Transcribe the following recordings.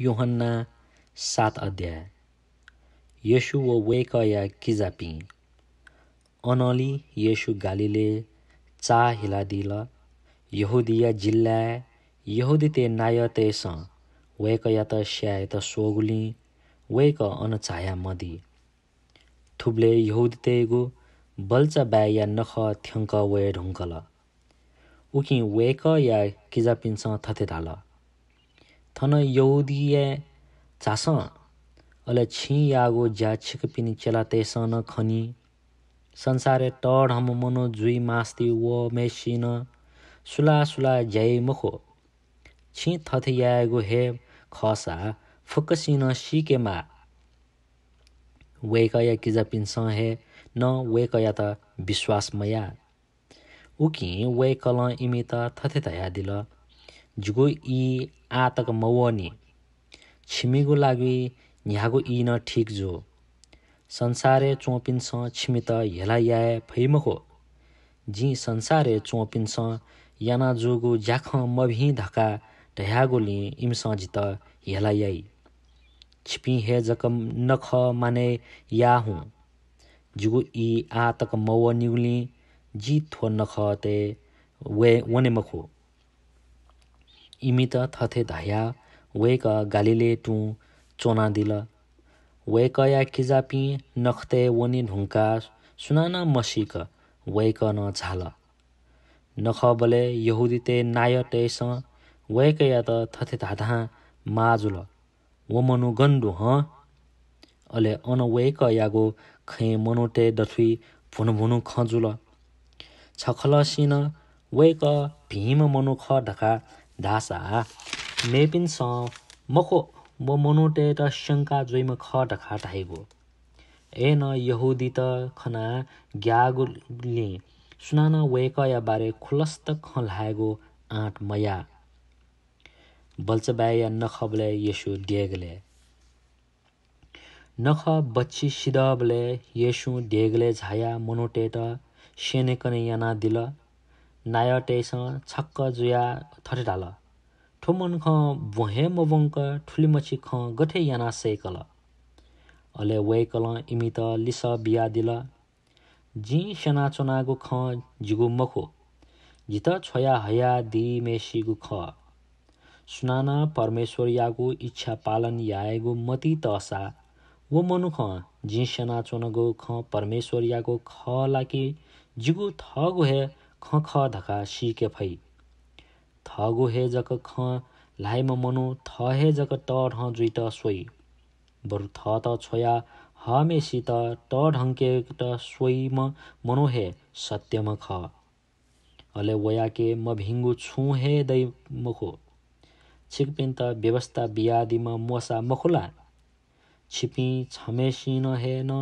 योहन्ना सात अध्याय येशु वो वेकया किजापी अनली येशु गालिले चा हिलादिल यहुदिया जिल्ला यहुदी ते नाय तेस वेकया त स्याय त सोगुली वेक अनचाया मदी थुब्ले यहुदी तेगु बल्चा बाया नख थ्यङ्क वे ढुङ्कल उकि वेक या किजापिन्छ थतेथाल थन यौदिय झास अले छि यागो ज्याछिक पिनी चेला न खनी संसारे टड हम मनो जुइ मास्ति व मेसिन सुला सुला झ्याइ मुखो छि थथ यागो हे खसा फुकसिन सिकेमा वेकया किजा पिन्स हे न वेकया त विश्वासमया उकि वेकल इमित तया दिल जुगो इ आतक मौवनी छिमीगो लागि यहाँको इ न ठिक जो संसारे चोपिन्छ छिमित हेला याए फैमखो जी संसारे चोपिन्छ याना जोगो ज्याख मभि धका ढयागोली इम्स जित हेला याई छिपी हे जक नख माने या हुँ जुगो इ आतक मौ निगुली जी थो नख ते वे वने मखो इमित थथे धाया वेक गालिले टु चोनादिल या किजापि नखते वनि ढुङ्का सुनाना मसिक वेक न झाल नख बले यहुदिते नाय टेस या त थथे धाधा माजुल वमनु गन्डु ह अले अन वेक यागो खै मनुटे दथुई भुनु खजुल छखल सिन वेक भीम मनु ख ढका 다사 मेपिन 먹고 뭐 शङ्का 다 샹카 조이마 커다 ए न यहुदी त खना ग्यागुले सुनान वेकया बारे खुलस्त खलाएको आँट मया बल्चबाया नखबले येशु डेगले नख बच्ची सिदबले येशु डेगले झाया मोनोटेट सेनेकने याना दिल नायटेसँग छक्क जुया थरे ढाल ठोमन ख भुहे मोबङ्क ठुली ख गठे याना सेकल अले वेकल इमित लिस बिया दिल जी सेना चोनागु ख जिगु मखो जित छोया हया दि मेसिगु ख सुनाना परमेश्वर यागु इच्छा पालन यागु मति तसा वो मनु ख जी सेना चोनगु ख परमेश्वर यागु ख लाकी जिगु थगु हे ख ख धका सी के फै थ गो हे जक ख लाइम मनो थ हे जक ट ढ जुइ त सोइ बरु थ त छोया ह मेसी त ट ढङ्के त म मनो हे म ख अले वया के म भिङ्गु छु हे दै मखो छिकपिन त व्यवस्था म मोसा मखुला छिपी छमेसिन हे न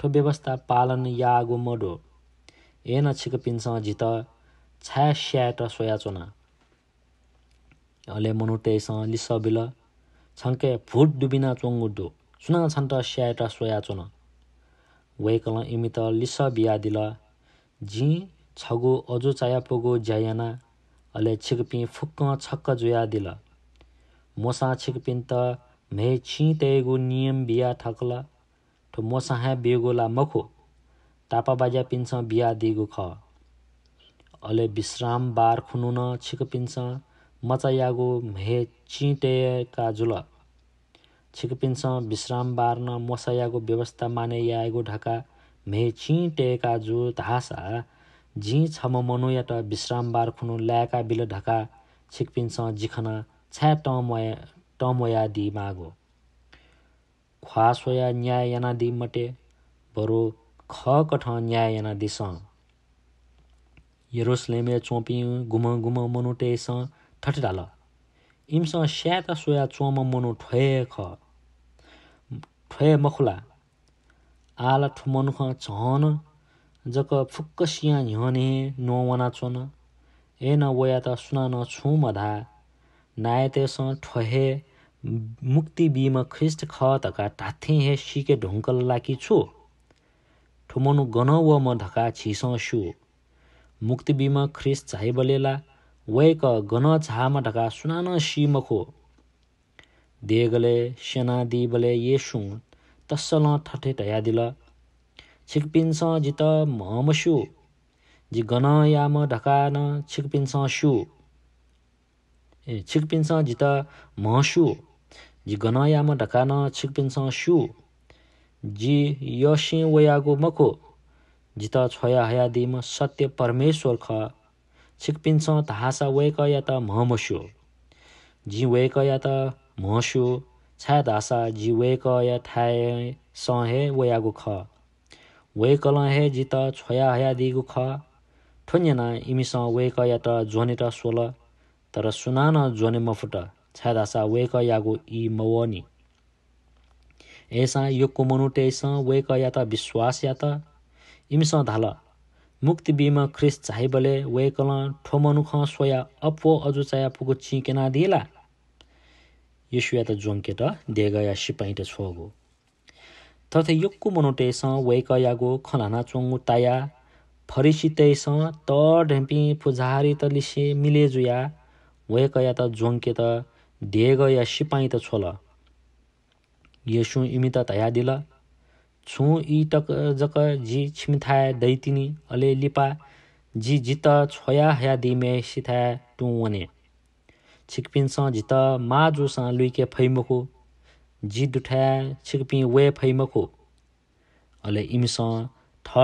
ठो व्यवस्था पालन यागो मडो एन न छिकपिनसँग झित छाया स्याएट सोयाचोना अले मुनुतेसँग लिस बिल छङ्के फुट डुबिना चोङ्गुडो सुना छन्त सोया चोन वेकल इमित लिस बिया दिल झि छगो चाया पोगो ज्याना अले छिकपि फुक्क छक्क जुया मोसा मसा छपिन त भे तेगो नियम बिया थकला ठो मोसा हे बेगोला मखो तापाबाजा पिन्छ बिया दिगो ख अले विश्राम बार खुनु न छिक पिन्छ मचा यागु हे चिटेका जुल छिक पिन्छ विश्राम बार न मसायागो व्यवस्था माने यागो ढाका मे चिटेका जु धासा झि छम त विश्राम बार खुनु ल्याएका बिल ढाका छिक पिन्छ जिखना छ्या टम टमया दि मागो ख्वासोया न्याय याना मटे बरु ख कठ न्यायना दिस यरोस्लेमे चोपिं गुम घुम घुम टेसां ठट डाल इमसां सोया चोम मनु ठोए ख ठोए मखुला आला ठुमनु ख झन जक फुक्क सिया झने नो चोन ए न वया त सुना न छु मधा नायतेस ठोहे मुक्ति बिम ख्रिस्ट ख तका ताथे हे सिके ढुङ्कल लाकी छु गन व म धका मुक्ति बिम ख्रिस बलेला वैक गन छामा ढका सुनान सिमखो देगले सेना बले येसु तस्सल ठठे दिल छिकपिन्स जित महमसु जि गन याम ढकान छिकपिन्स सु ए छिकपिन्स जित महसु जि गन याम ढकान छिकपिन्स सु जी योशिं वयागो मको जित छोया हया दिम सत्य परमेश्वर ख छिकपिन्छ हासा वेक या त महमस्यो जी वेक या त महस्यो छाय धासा जी वेक या थाय सहे वयागो ख वे हे जित छोया हया दिगु ख ठुन्यना इमिस वेक या त त सोल तर सुनान जोने मफुट छाय धासा वेक यागो इ मवनी एसा यो को वेक या त विश्वास या त इम्स धाल मुक्ति बिमा ख्रिस चाहिबले वेकल ठोमनुख सोया अपो अजु चाया पुगो छि केना दिएला या त जोंकेट देगा या सिपाइट छोगो तथे योगको मनुटेस वेक यागो खनाना चोङ्गु ताया फरिसितेस त ढेम्पी फुजारी त लिसे मिलेजुया वेक या त जोङ्के त देग या सिपाइँ त छोल इमित तया दिल छु इटक जक जी छिमथा दैतिनी अले लिपा जी जित छोया हया दिमे सिथा वने छिकपिनस जित मा जुस लुइके फैमको जी दुठा छिकपि वे फैमको अले इमिस स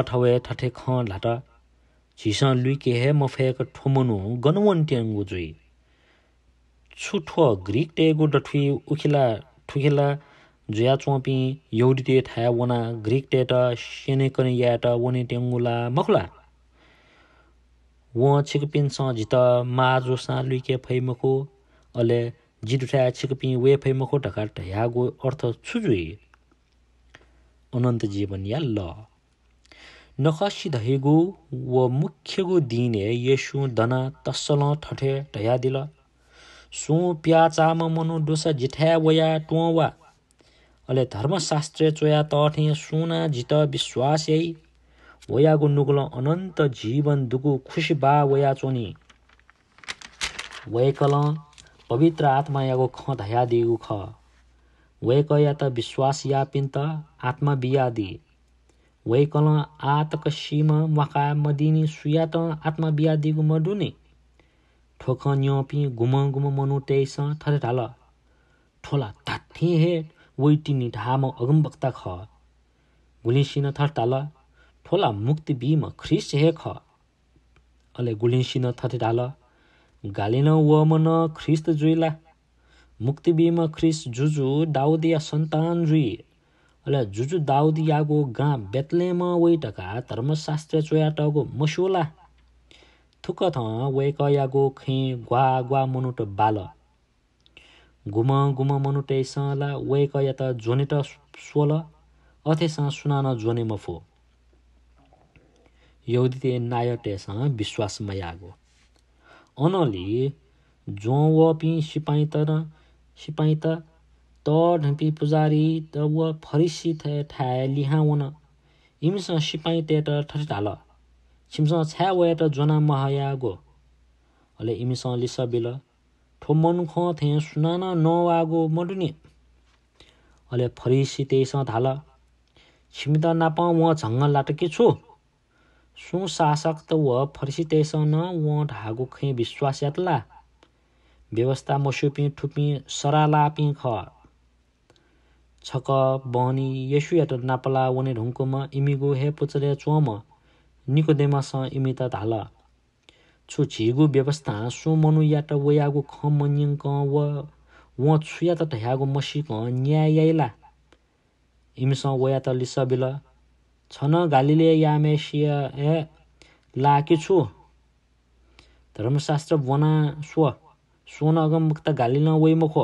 ठवे ठठे ख लाट झिस लुइके हे मफेक ठुमुनु गनवन ट्याङ्गु जुई छुठो ग्रिक टेगु डठुई उखिला ठुखिला जुया चोपी यौडिते थाया वना ग्रिक टेट सेनेकन याट वने टेङ्गुला मखुला व छिकपिनसँग झित माजोसा सालुइके फैमखो अले जित उठाया छिकपि वे फैमखो ढका ह्यागो अर्थ छुजुई अनन्त जीवन या ल नखसी धैगु व मुख्यगु दिने येसु धन तसल ठठे ढया दिल सु प्याचाम मनु डोसा जिठाया वया टुवा अले ಧರ್ಮಶಾಸ್ತ್ರ चोया तथे सुना जित विश्वास यही वयागु नुगुल अनन्त जीवन दुगु खुसी बा वया चोनी वैकल पवित्र आत्मा यागो ख धया दिगु ख वैक या त विश्वास या पिन्त आत्मा दि वैकल आतक सिम मका मदिनी सुया त आत्मा दिगु मडुने ठोख न्यपि गुम गुम मनु थरे ढाल ठोला ताथे हे वैटिनी ढाम अगमबक्ता ख गुलिसिन थर्टाल ठोला मुक्ति बिम ख्रिस हे ख अले गुलिसिन थर्टाल गालिन वमन ख्रिस्त जुइला मुक्ति बिम ख्रिस जुजु दाउदिया सन्तान जुइ अले जुजु दाउदियागो गाँ बेतलेम वैटका धर्मशास्त्र चोयाटको मसोला थुक थ वैकयागो खे ग्वा ग्वा मुनुट बाल घुम घुम मनुटेसला वेक यता जोनेट सोल अथेसँग सुनान जोने मफो यौदिते नायटेसँग विश्वास मयागो अनली जो वपि सिपाही त सिपाही त त ढम्पी पुजारी त व फरिसी थे ठाए लिहाउन इमसँग सिपाही तेट ढाल छिमसँग छ्या त जोना महयागो अले लिस बिल 돈먼 커 수나나 너하고 모르니 अलि फरिसी त्यहीसँग थाल छिमित नापा व झङ्ग लाटकी छु सु शासक त व फरिसी न व ढागु खै विश्वास यातला व्यवस्था मसुपी ठुपी सरालापी ख छक बहनी यसु यात नापला वने ढुङ्कोमा इमिगो हे पुचले चोम निको देमास इमिता थाला छु छिगु व्यवस्था या त वयागु ख मन्यङ्क व व छुया त ठ्यागु मसिक न्यायैला इमस वया त लिसबिल छन गालिले यामेसिया ए लाके छु धर्मशास्त्र वना स्व सोन न गालिन वैमुख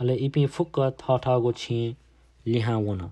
अले इपि फुक्क थ ठगो छिए लिहा वना